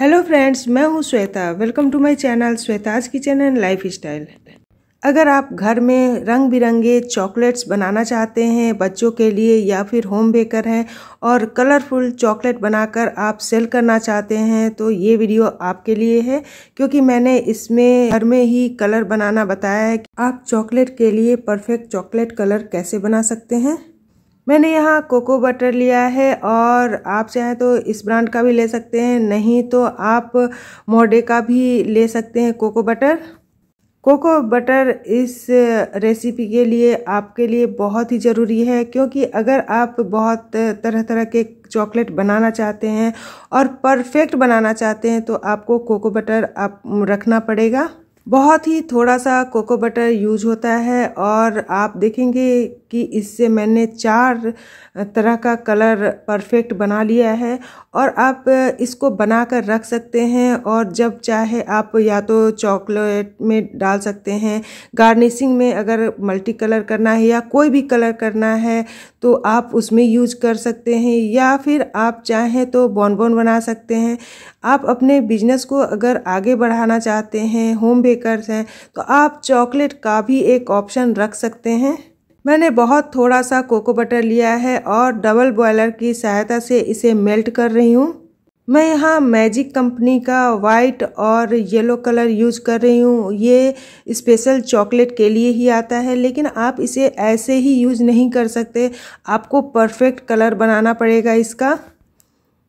hello friends मैं हूं Shweta welcome to my channel Shweta's kitchen and lifestyle अगर आप घर में रंग बिरंगे चॉकलेट्स बनाना चाहते हैं बच्चों के लिए या फिर होम बेकर हैं और कलरफुल चॉकलेट बनाकर आप सेल करना चाहते हैं तो ये वीडियो आपके लिए है क्योंकि मैंने इसमें घर में ही कलर बनाना बताया है कि आप चॉकलेट के लिए परफेक्ट चॉकलेट कलर कैसे बना सकते हैं मैंने यहाँ कोको बटर लिया है और आप चाहें तो इस ब्रांड का भी ले सकते हैं नहीं तो आप मोडे का भी ले सकते हैं कोको बटर कोको बटर इस रेसिपी के लिए आपके लिए बहुत ही ज़रूरी है क्योंकि अगर आप बहुत तरह तरह के चॉकलेट बनाना चाहते हैं और परफेक्ट बनाना चाहते हैं तो आपको कोको बटर आप रखना पड़ेगा बहुत ही थोड़ा सा कोको बटर यूज होता है और आप देखेंगे कि इससे मैंने चार तरह का कलर परफेक्ट बना लिया है और आप इसको बना कर रख सकते हैं और जब चाहे आप या तो चॉकलेट में डाल सकते हैं गार्निशिंग में अगर मल्टी कलर करना है या कोई भी कलर करना है तो आप उसमें यूज कर सकते हैं या फिर आप चाहें तो बॉनबॉन बना सकते हैं आप अपने बिजनेस को अगर आगे बढ़ाना चाहते हैं होम बेकर्स हैं तो आप चॉकलेट का भी एक ऑप्शन रख सकते हैं मैंने बहुत थोड़ा सा कोको बटर लिया है और डबल बॉयलर की सहायता से इसे मेल्ट कर रही हूँ मैं यहाँ मैजिक कंपनी का वाइट और येलो कलर यूज़ कर रही हूँ ये स्पेशल चॉकलेट के लिए ही आता है लेकिन आप इसे ऐसे ही यूज़ नहीं कर सकते आपको परफेक्ट कलर बनाना पड़ेगा इसका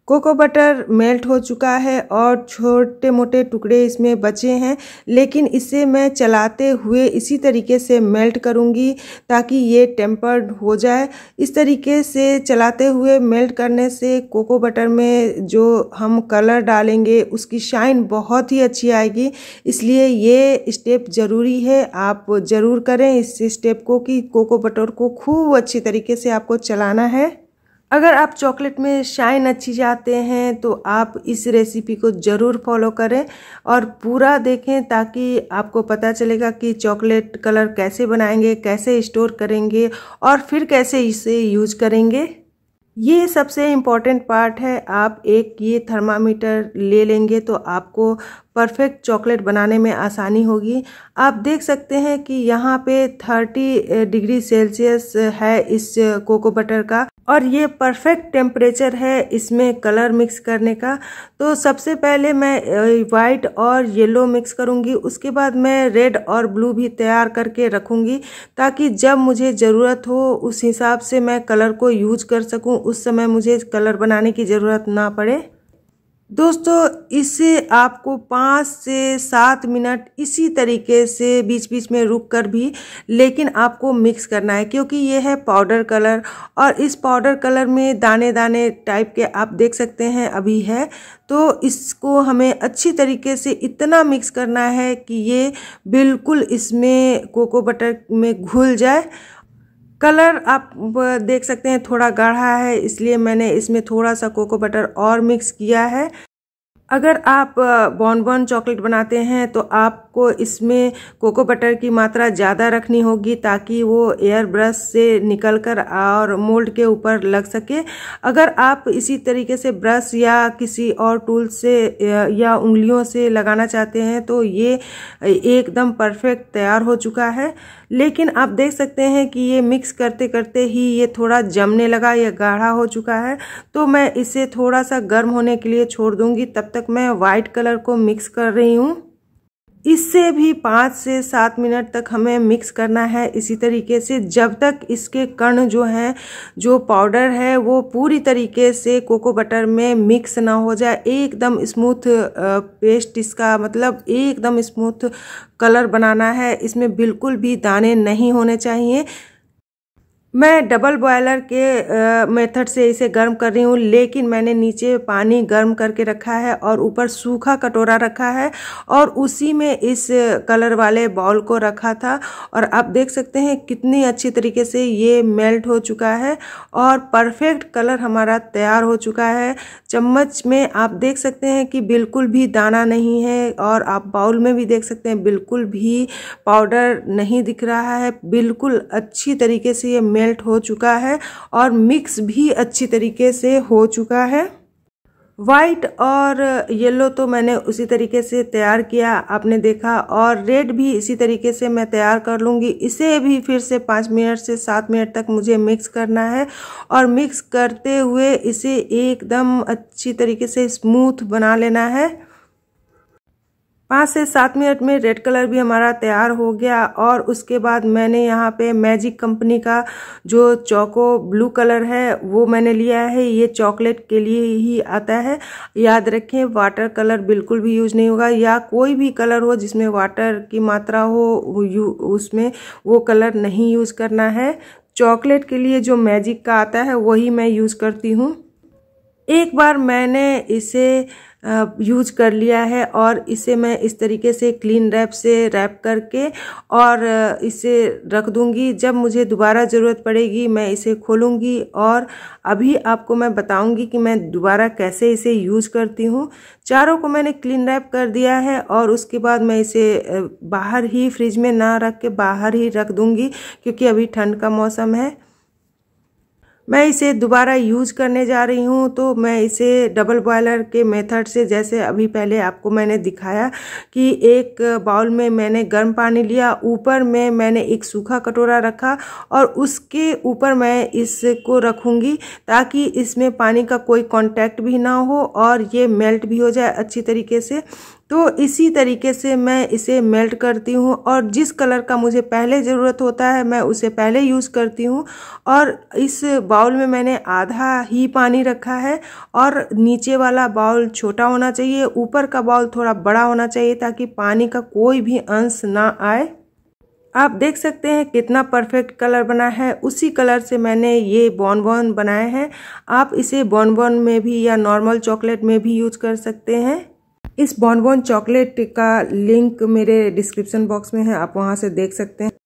कोको बटर मेल्ट हो चुका है और छोटे मोटे टुकड़े इसमें बचे हैं लेकिन इसे मैं चलाते हुए इसी तरीके से मेल्ट करूँगी ताकि ये टेम्पर्ड हो जाए इस तरीके से चलाते हुए मेल्ट करने से कोको बटर में जो हम कलर डालेंगे उसकी शाइन बहुत ही अच्छी आएगी इसलिए ये स्टेप ज़रूरी है आप ज़रूर करें इस स्टेप को कि कोको बटर को खूब अच्छी तरीके से आपको चलाना है अगर आप चॉकलेट में शाइन अच्छी चाहते हैं तो आप इस रेसिपी को ज़रूर फॉलो करें और पूरा देखें ताकि आपको पता चलेगा कि चॉकलेट कलर कैसे बनाएंगे कैसे स्टोर करेंगे और फिर कैसे इसे यूज करेंगे ये सबसे इम्पॉर्टेंट पार्ट है आप एक ये थर्मामीटर ले लेंगे तो आपको परफेक्ट चॉकलेट बनाने में आसानी होगी आप देख सकते हैं कि यहाँ पे 30 डिग्री सेल्सियस है इस कोको बटर का और ये परफेक्ट टेम्परेचर है इसमें कलर मिक्स करने का तो सबसे पहले मैं वाइट और येलो मिक्स करूँगी उसके बाद मैं रेड और ब्लू भी तैयार करके रखूँगी ताकि जब मुझे ज़रूरत हो उस हिसाब से मैं कलर को यूज कर सकूँ उस समय मुझे कलर बनाने की ज़रूरत ना पड़े दोस्तों इसे आपको पाँच से सात मिनट इसी तरीके से बीच बीच में रुक कर भी लेकिन आपको मिक्स करना है क्योंकि ये है पाउडर कलर और इस पाउडर कलर में दाने दाने टाइप के आप देख सकते हैं अभी है तो इसको हमें अच्छी तरीके से इतना मिक्स करना है कि ये बिल्कुल इसमें कोको बटर में घुल जाए कलर आप देख सकते हैं थोड़ा गाढ़ा है इसलिए मैंने इसमें थोड़ा सा कोको बटर और मिक्स किया है अगर आप बॉनबॉन चॉकलेट बनाते हैं तो आप आपको इसमें कोको बटर की मात्रा ज़्यादा रखनी होगी ताकि वो एयर ब्रश से निकल कर और मोल्ड के ऊपर लग सके अगर आप इसी तरीके से ब्रश या किसी और टूल से या उंगलियों से लगाना चाहते हैं तो ये एकदम परफेक्ट तैयार हो चुका है लेकिन आप देख सकते हैं कि ये मिक्स करते करते ही ये थोड़ा जमने लगा या गाढ़ा हो चुका है तो मैं इसे थोड़ा सा गर्म होने के लिए छोड़ दूंगी तब तक मैं वाइट कलर को मिक्स कर रही हूँ इससे भी पाँच से सात मिनट तक हमें मिक्स करना है इसी तरीके से जब तक इसके कण जो हैं जो पाउडर है वो पूरी तरीके से कोको बटर में मिक्स ना हो जाए एकदम स्मूथ पेस्ट इसका मतलब एकदम स्मूथ कलर बनाना है इसमें बिल्कुल भी दाने नहीं होने चाहिए मैं डबल बॉयलर के मेथड से इसे गर्म कर रही हूँ लेकिन मैंने नीचे पानी गर्म करके रखा है और ऊपर सूखा कटोरा रखा है और उसी में इस कलर वाले बाउल को रखा था और आप देख सकते हैं कितनी अच्छी तरीके से ये मेल्ट हो चुका है और परफेक्ट कलर हमारा तैयार हो चुका है चम्मच में आप देख सकते हैं कि बिल्कुल भी दाना नहीं है और आप बाउल में भी देख सकते हैं बिल्कुल भी पाउडर नहीं दिख रहा है बिल्कुल अच्छी तरीके से ये मेल्ट मेल्ट हो चुका है और मिक्स भी अच्छी तरीके से हो चुका है वाइट और येलो तो मैंने उसी तरीके से तैयार किया आपने देखा और रेड भी इसी तरीके से मैं तैयार कर लूँगी इसे भी फिर से पाँच मिनट से सात मिनट तक मुझे मिक्स करना है और मिक्स करते हुए इसे एकदम अच्छी तरीके से स्मूथ बना लेना है पाँच से सात मिनट में रेड कलर भी हमारा तैयार हो गया और उसके बाद मैंने यहाँ पे मैजिक कंपनी का जो चौको ब्लू कलर है वो मैंने लिया है ये चॉकलेट के लिए ही आता है याद रखें वाटर कलर बिल्कुल भी यूज नहीं होगा या कोई भी कलर हो जिसमें वाटर की मात्रा हो उसमें वो कलर नहीं यूज़ करना है चॉकलेट के लिए जो मैजिक का आता है वही मैं यूज़ करती हूँ एक बार मैंने इसे यूज कर लिया है और इसे मैं इस तरीके से क्लीन रैप से रैप करके और इसे रख दूंगी जब मुझे दोबारा ज़रूरत पड़ेगी मैं इसे खोलूंगी और अभी आपको मैं बताऊंगी कि मैं दोबारा कैसे इसे यूज करती हूँ चारों को मैंने क्लीन रैप कर दिया है और उसके बाद मैं इसे बाहर ही फ्रिज में ना रख के बाहर ही रख दूँगी क्योंकि अभी ठंड का मौसम है मैं इसे दोबारा यूज करने जा रही हूँ तो मैं इसे डबल बॉयलर के मेथड से जैसे अभी पहले आपको मैंने दिखाया कि एक बाउल में मैंने गर्म पानी लिया ऊपर में मैंने एक सूखा कटोरा रखा और उसके ऊपर मैं इसको रखूँगी ताकि इसमें पानी का कोई कांटेक्ट भी ना हो और ये मेल्ट भी हो जाए अच्छी तरीके से तो इसी तरीके से मैं इसे मेल्ट करती हूँ और जिस कलर का मुझे पहले ज़रूरत होता है मैं उसे पहले यूज़ करती हूँ और इस बाउल में मैंने आधा ही पानी रखा है और नीचे वाला बाउल छोटा होना चाहिए ऊपर का बाउल थोड़ा बड़ा होना चाहिए ताकि पानी का कोई भी अंश ना आए आप देख सकते हैं कितना परफेक्ट कलर बना है उसी कलर से मैंने ये बॉनबॉन बनाए हैं आप इसे बॉनबॉन में भी या नॉर्मल चॉकलेट में भी यूज कर सकते हैं इस बॉनबॉन चॉकलेट का लिंक मेरे डिस्क्रिप्शन बॉक्स में है आप वहां से देख सकते हैं